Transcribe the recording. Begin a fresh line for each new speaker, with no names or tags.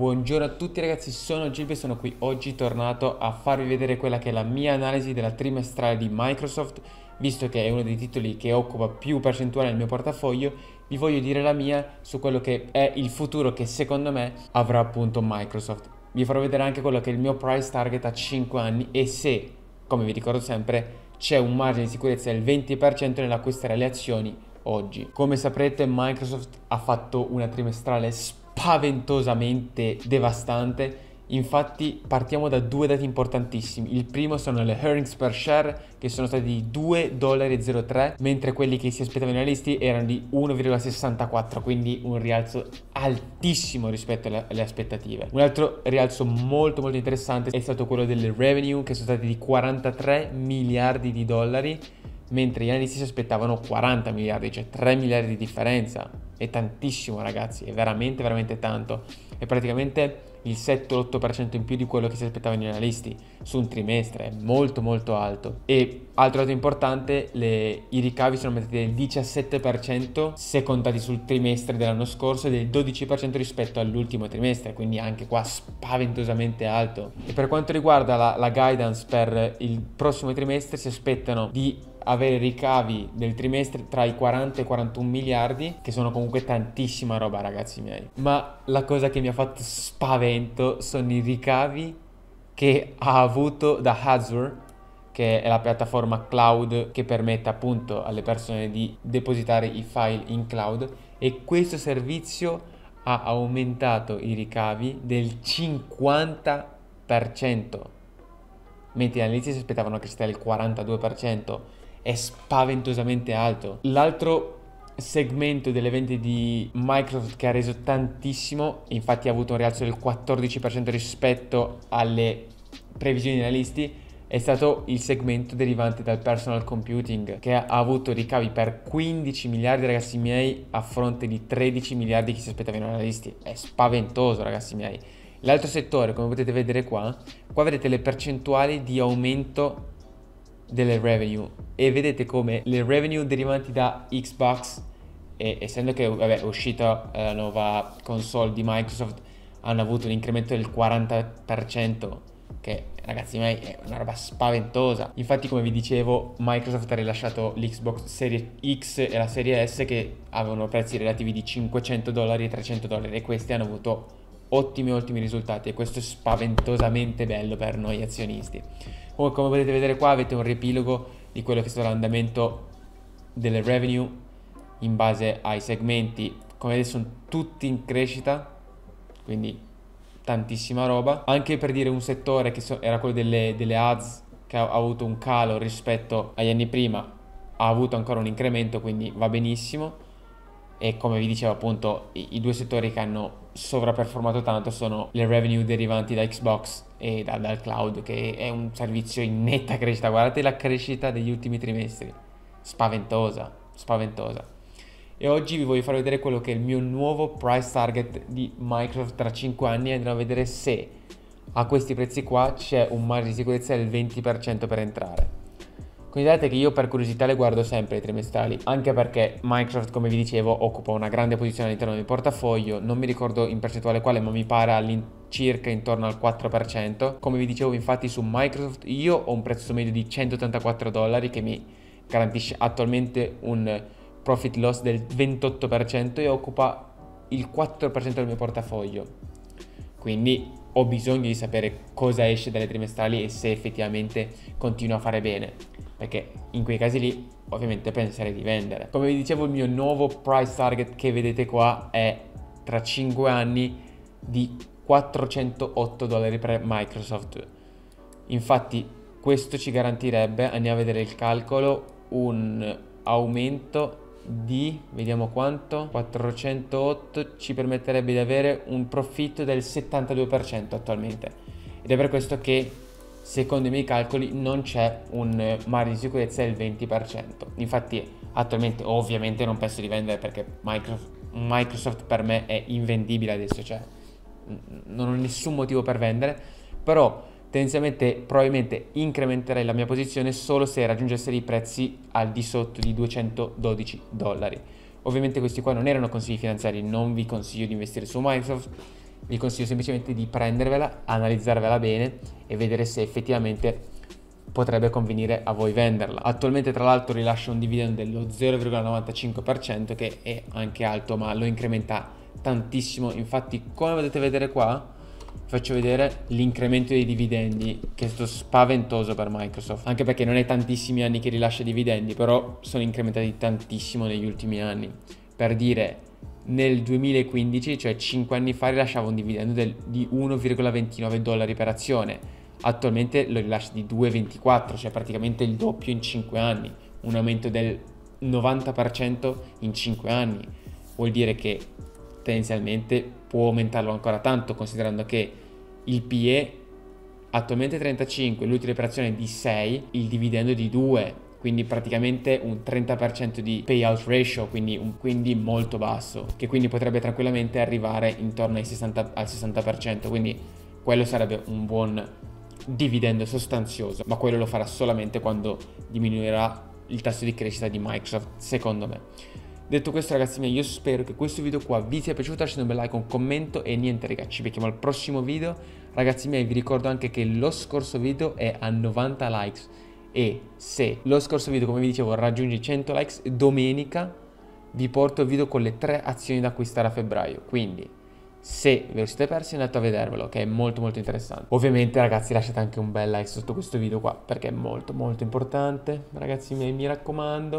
Buongiorno a tutti ragazzi, sono Gilbe e sono qui oggi tornato a farvi vedere quella che è la mia analisi della trimestrale di Microsoft Visto che è uno dei titoli che occupa più percentuale nel mio portafoglio Vi voglio dire la mia su quello che è il futuro che secondo me avrà appunto Microsoft Vi farò vedere anche quello che è il mio price target a 5 anni e se, come vi ricordo sempre c'è un margine di sicurezza del 20% nell'acquistare le azioni oggi. Come saprete Microsoft ha fatto una trimestrale splendida spaventosamente devastante. Infatti partiamo da due dati importantissimi. Il primo sono le earnings per share che sono stati di 2,03 mentre quelli che si aspettavano i analisti erano di 1,64 quindi un rialzo altissimo rispetto alle, alle, aspettative. Un altro rialzo molto molto interessante è stato quello delle revenue che sono stati di 43 miliardi di dollari mentre gli analisti si aspettavano 40 miliardi, cioè 3 miliardi di differenza. È tantissimo ragazzi, è veramente veramente tanto. È praticamente il 7-8% in più di quello che si aspettavano gli analisti su un trimestre, è molto molto alto. E altro dato importante, le, i ricavi sono aumentati del 17% se contati sul trimestre dell'anno scorso e del 12% rispetto all'ultimo trimestre, quindi anche qua spaventosamente alto. E per quanto riguarda la, la guidance per il prossimo trimestre si aspettano di avere ricavi del trimestre tra i 40 e i 41 miliardi, che sono comunque tantissima roba, ragazzi miei. Ma la cosa che mi ha fatto spavento sono i ricavi che ha avuto da Hazard che è la piattaforma cloud che permette appunto alle persone di depositare i file in cloud e questo servizio ha aumentato i ricavi del 50%, mentre gli analisti si aspettavano che sia il 42% è spaventosamente alto. L'altro segmento delle vendite di Microsoft che ha reso tantissimo, infatti ha avuto un rialzo del 14% rispetto alle previsioni degli analisti, è stato il segmento derivante dal personal computing che ha avuto ricavi per 15 miliardi ragazzi miei a fronte di 13 miliardi che si aspettavano gli analisti. È spaventoso ragazzi miei. L'altro settore, come potete vedere qua, qua vedete le percentuali di aumento delle revenue e vedete come le revenue derivanti da Xbox e, essendo che vabbè, è uscita eh, la nuova console di Microsoft hanno avuto un incremento del 40% che ragazzi miei è una roba spaventosa infatti come vi dicevo Microsoft ha rilasciato l'Xbox Serie X e la Serie S che avevano prezzi relativi di 500 dollari e 300 dollari e questi hanno avuto ottimi ottimi risultati e questo è spaventosamente bello per noi azionisti. comunque come potete vedere qua avete un riepilogo di quello che è stato l'andamento delle revenue in base ai segmenti. Come vedete sono tutti in crescita, quindi tantissima roba. Anche per dire un settore che so, era quello delle, delle ads che ha, ha avuto un calo rispetto agli anni prima, ha avuto ancora un incremento, quindi va benissimo e come vi dicevo appunto i, i due settori che hanno sovraperformato tanto sono le revenue derivanti da Xbox e da, dal cloud che è un servizio in netta crescita guardate la crescita degli ultimi trimestri spaventosa spaventosa e oggi vi voglio far vedere quello che è il mio nuovo price target di Microsoft tra 5 anni e andremo a vedere se a questi prezzi qua c'è un margine di sicurezza del 20% per entrare Considerate che io per curiosità le guardo sempre i trimestrali, anche perché Microsoft, come vi dicevo, occupa una grande posizione all'interno del portafoglio, non mi ricordo in percentuale quale, ma mi pare all'incirca intorno al 4%. Come vi dicevo infatti su Microsoft io ho un prezzo medio di 184 dollari che mi garantisce attualmente un profit loss del 28% e occupa il 4% del mio portafoglio. Quindi ho bisogno di sapere cosa esce dalle trimestrali e se effettivamente continua a fare bene perché in quei casi lì ovviamente penserei di vendere. Come vi dicevo il mio nuovo price target che vedete qua è tra 5 anni di 408 dollari per Microsoft. Infatti questo ci garantirebbe, andiamo a vedere il calcolo, un aumento di, vediamo quanto, 408 ci permetterebbe di avere un profitto del 72% attualmente. Ed è per questo che secondo i miei calcoli non c'è un eh, margine di sicurezza del 20%. Infatti attualmente ovviamente non penso di vendere perché Microsoft, Microsoft per me è invendibile adesso, cioè non ho nessun motivo per vendere, però tendenzialmente probabilmente incrementerei la mia posizione solo se raggiungesse dei prezzi al di sotto di 212 dollari. Ovviamente questi qua non erano consigli finanziari, non vi consiglio di investire su Microsoft, vi consiglio semplicemente di prendervela, analizzarvela bene e vedere se effettivamente potrebbe convenire a voi venderla. Attualmente tra l'altro rilascia un dividendo dello 0,95% che è anche alto ma lo incrementa tantissimo, infatti come potete vedere qua faccio vedere l'incremento dei dividendi che è stato spaventoso per Microsoft, anche perché non è tantissimi anni che rilascia dividendi, però sono incrementati tantissimo negli ultimi anni. Per dire nel 2015, cioè 5 anni fa, rilasciava un dividendo del, di 1,29 dollari per azione. Attualmente lo rilascia di 2,24, cioè praticamente il doppio in 5 anni, un aumento del 90% in 5 anni. Vuol dire che tendenzialmente può aumentarlo ancora tanto, considerando che il PE attualmente 35, l'utile per azione di 6, il dividendo di 2, quindi praticamente un 30% di payout ratio, quindi, un, quindi, molto basso, che quindi potrebbe tranquillamente arrivare intorno 60, al 60%, quindi quello sarebbe un buon dividendo sostanzioso, ma quello lo farà solamente quando diminuirà il tasso di crescita di Microsoft, secondo me. Detto questo ragazzi miei, io spero che questo video qua vi sia piaciuto, lasciate un bel like, un commento e niente ragazzi, ci becchiamo al prossimo video. Ragazzi miei vi ricordo anche che lo scorso video è a 90 likes e se lo scorso video, come vi dicevo, raggiunge 100 likes, domenica vi porto il video con le tre azioni da acquistare a febbraio. Quindi, se ve lo siete persi, andate a vedervelo, che è molto molto interessante. Ovviamente, ragazzi, lasciate anche un bel like sotto questo video qua, perché è molto molto importante. Ragazzi miei, mi raccomando.